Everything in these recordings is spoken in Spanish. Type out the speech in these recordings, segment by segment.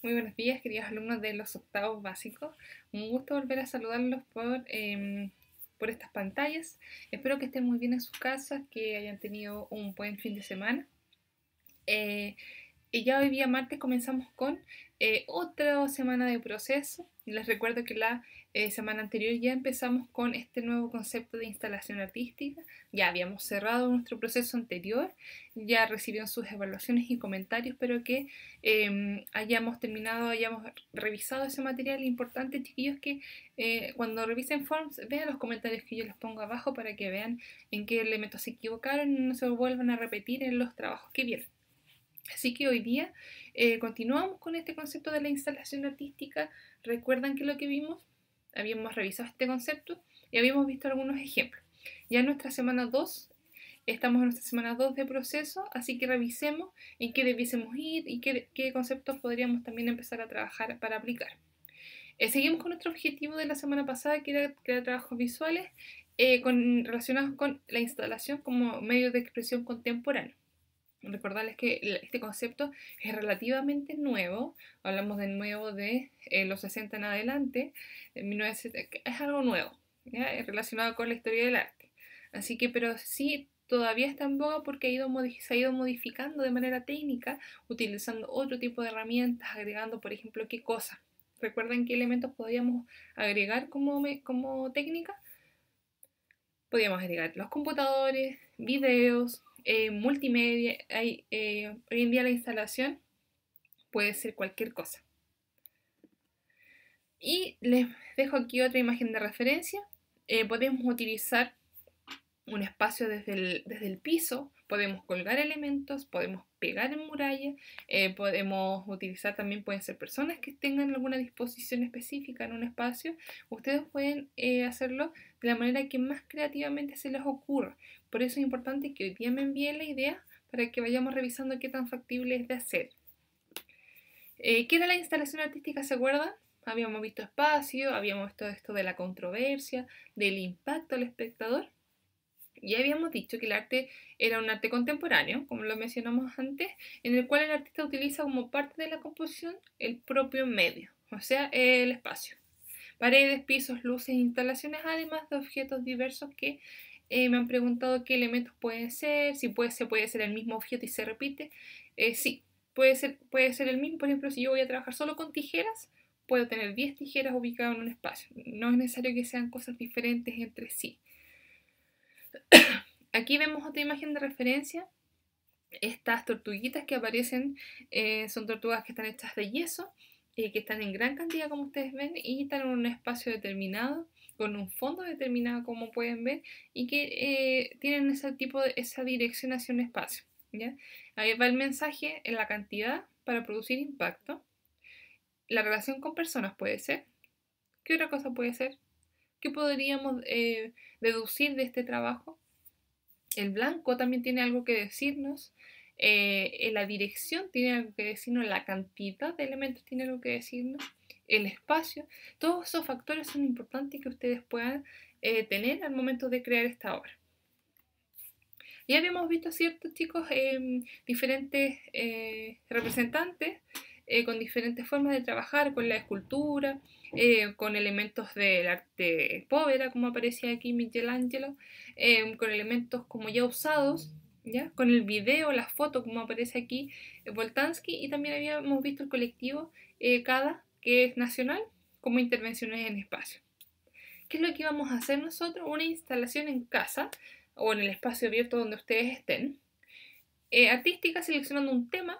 Muy buenos días, queridos alumnos de los octavos básicos. Un gusto volver a saludarlos por, em, por estas pantallas. Espero que estén muy bien en sus casas, que hayan tenido un buen fin de semana. Eh, y ya hoy día martes comenzamos con eh, otra semana de proceso. Les recuerdo que la eh, semana anterior ya empezamos con este nuevo concepto de instalación artística. Ya habíamos cerrado nuestro proceso anterior, ya recibieron sus evaluaciones y comentarios, pero que em, hayamos terminado, hayamos revisado ese material importante, chiquillos, que eh, cuando revisen forms vean los comentarios que yo les pongo abajo para que vean en qué elementos se equivocaron y no se vuelvan a repetir en los trabajos que vienen. Así que hoy día eh, continuamos con este concepto de la instalación artística. Recuerdan que lo que vimos, habíamos revisado este concepto y habíamos visto algunos ejemplos. Ya en nuestra semana 2, estamos en nuestra semana 2 de proceso, así que revisemos en qué debiésemos ir y qué, conceptos podríamos también empezar a trabajar para aplicar. Eh, seguimos con nuestro objetivo de la semana pasada, que era crear trabajos visuales eh, con, relacionados con la instalación como medio de expresión contemporáneo. Recordarles que este concepto es relativamente nuevo, hablamos de nuevo de eh, los 60 en adelante, es algo nuevo, Es relacionado con la historia del arte. Así que, pero sí, todavía está en boga porque ha ido se ha ido modificando de manera técnica, utilizando otro tipo de herramientas, agregando, por ejemplo, qué cosa. ¿Recuerdan qué elementos podíamos agregar como, como técnica? Podíamos agregar los computadores, videos, eh, multimedia, hay, eh, hoy en día la instalación puede ser cualquier cosa. Y les dejo aquí otra imagen de referencia. Eh, podemos utilizar un espacio desde el, desde el piso podemos colgar elementos, podemos pegar en murallas, eh, podemos utilizar también, pueden ser personas que tengan alguna disposición específica en un espacio. Ustedes pueden eh, hacerlo de la manera que más creativamente se les ocurra. Por eso es importante que hoy día me envíen la idea para que vayamos revisando qué tan factible es de hacer. Eh, ¿Qué era la instalación artística? ¿Se acuerdan? Habíamos visto espacio, habíamos visto esto de la controversia, del impacto al espectador. Ya habíamos dicho que el arte era un arte contemporáneo, como lo mencionamos antes, en el cual el artista utiliza como parte de la composición el propio medio, o sea, el espacio. Paredes, pisos, luces, instalaciones, además de objetos diversos que eh, me han preguntado qué elementos pueden ser, si puede, se puede ser el mismo objeto y se repite. Eh, sí, puede ser, puede ser el mismo. Por ejemplo, si yo voy a trabajar solo con tijeras, puedo tener 10 tijeras ubicadas en un espacio. No es necesario que sean cosas diferentes entre sí. Aquí vemos otra imagen de referencia. Estas tortuguitas que aparecen eh, son tortugas que están hechas de yeso, eh, que están en gran cantidad como ustedes ven y están en un espacio determinado, con un fondo determinado como pueden ver y que eh, tienen ese tipo de, esa dirección hacia un espacio. Ahí va el mensaje en la cantidad para producir impacto. La relación con personas puede ser. ¿Qué otra cosa puede ser? ¿Qué podríamos eh, deducir de este trabajo. El blanco también tiene algo que decirnos, eh, la dirección tiene algo que decirnos, la cantidad de elementos tiene algo que decirnos, el espacio. Todos esos factores son importantes que ustedes puedan eh, tener al momento de crear esta obra. Ya habíamos visto, ciertos chicos? Em, diferentes representantes eh, con diferentes formas de trabajar, con la escultura, eh, con elementos del arte povera, como aparecía aquí Michelangelo, eh, con elementos como ya usados, ¿ya? con el video, la foto, como aparece aquí Voltansky, y también habíamos visto el colectivo CADA, que es nacional, como intervenciones en espacio. ¿Qué es lo que íbamos a hacer nosotros? Una instalación en casa o en el espacio abierto donde ustedes estén, artística seleccionando un tema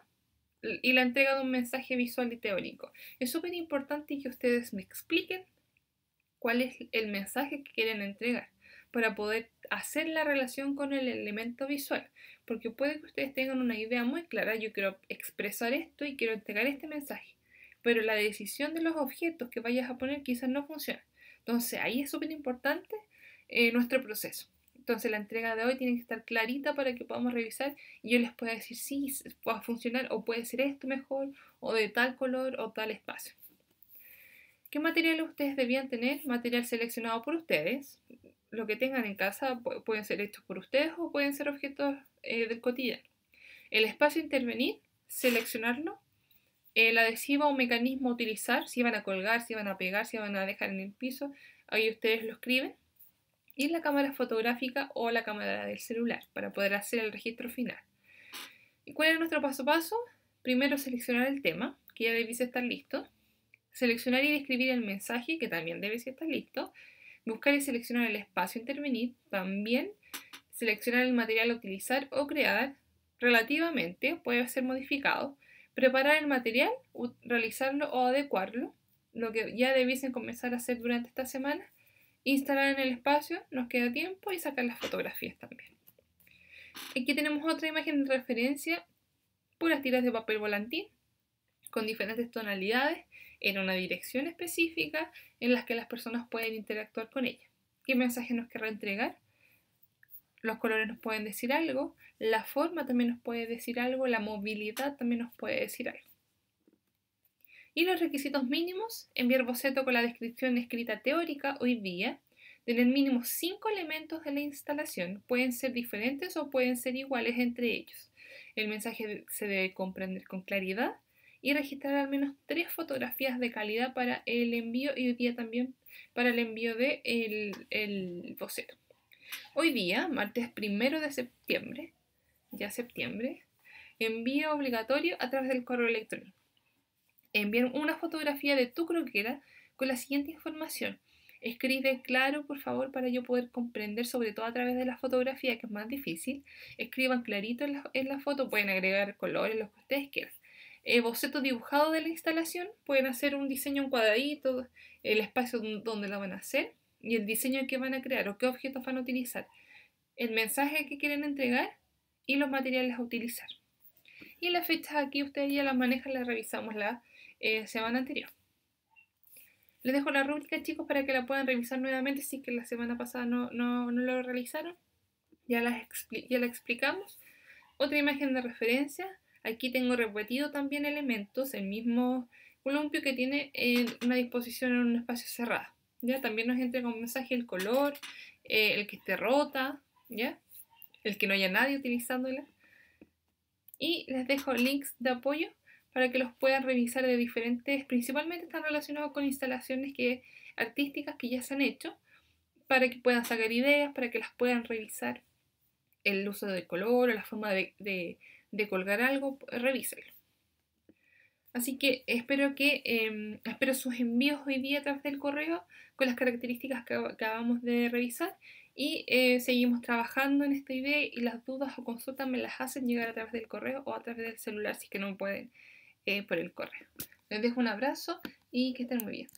y la entrega de un mensaje visual y teórico. Es súper importante que ustedes me expliquen cuál es el mensaje que quieren entregar para poder hacer la relación con el elemento visual, porque puede que ustedes tengan una idea muy clara, yo quiero expresar esto y quiero entregar este mensaje, pero la decisión de los objetos que vayas a poner quizás no funcione. Entonces ahí es súper importante eh, nuestro proceso. Entonces la entrega de hoy tiene que estar clarita para que podamos revisar y yo les pueda decir si va a funcionar o puede ser esto mejor o de tal color o tal espacio. ¿Qué material ustedes debían tener? Material seleccionado por ustedes. Lo que tengan en casa pueden ser hechos por ustedes o pueden ser objetos eh, del cotidiano. El espacio intervenir, seleccionarlo. El adhesivo o mecanismo utilizar, si van a colgar, si van a pegar, si van a dejar en el piso, ahí ustedes lo escriben y la cámara fotográfica o la cámara del celular para poder hacer el registro final. ¿Y cuál es nuestro paso a paso? Primero seleccionar el tema, que ya debiese estar listo. Seleccionar y describir el mensaje, que también debiese estar listo. Buscar y seleccionar el espacio a intervenir, también seleccionar el material a utilizar o crear, relativamente puede ser modificado, preparar el material, realizarlo o adecuarlo, lo que ya debiesen comenzar a hacer durante esta semana, instalar en el espacio, nos queda tiempo y sacar las fotografías también. Aquí tenemos otra imagen de referencia, puras tiras de papel volantín, con diferentes tonalidades, en una dirección específica en las que las personas pueden interactuar con ella. ¿Qué mensaje nos querrá entregar? Los colores nos pueden decir algo, la forma también nos puede decir algo, la movilidad también nos puede decir algo. Y los requisitos mínimos, enviar boceto con la descripción escrita teórica hoy día, tener mínimo cinco elementos de la instalación, pueden ser diferentes o pueden ser iguales entre ellos. El mensaje se debe comprender con claridad y registrar al menos tres fotografías de calidad para el envío y hoy día también para el envío del de el boceto. Hoy día, martes primero de septiembre, ya septiembre, envío obligatorio a través del correo electrónico. Envíen una fotografía de tu croquera con la siguiente información. Escribe claro, por favor, para yo poder comprender, sobre todo a través de la fotografía, que es más difícil. Escriban clarito en la, foto, pueden agregar colores, los que ustedes quieran. Eh, boceto dibujado de la instalación, pueden hacer un diseño, en cuadradito, el espacio donde lo van a hacer y el diseño que van a crear o qué objetos van a utilizar, el mensaje que quieren entregar y los materiales a utilizar. Y las fechas aquí ustedes ya las manejan, las revisamos la eh, semana anterior. Les dejo la rúbrica, chicos, para que la puedan revisar nuevamente si que la semana pasada no, no, no lo realizaron. Ya, las ya la explicamos. Otra imagen de referencia. Aquí tengo repetido también elementos, el mismo columpio que tiene en una disposición en un espacio cerrado. ¿ya? También nos entra con mensaje el color, eh, el que esté rota, ¿ya? el que no haya nadie utilizándola. Y les dejo links de apoyo para que los puedan revisar de diferentes, principalmente están relacionados con instalaciones que, artísticas que ya se han hecho, para que puedan sacar ideas, para que las puedan revisar. El uso del color o la forma de, colgar algo, revísenlo. Así que espero que em, espero sus envíos hoy día a través del correo con las características que acabamos de revisar y eh, seguimos trabajando en esta idea y las dudas o consultas me las hacen llegar a través del correo o a través del celular si es que no pueden eh, por el correo. Les dejo un abrazo y que estén muy bien.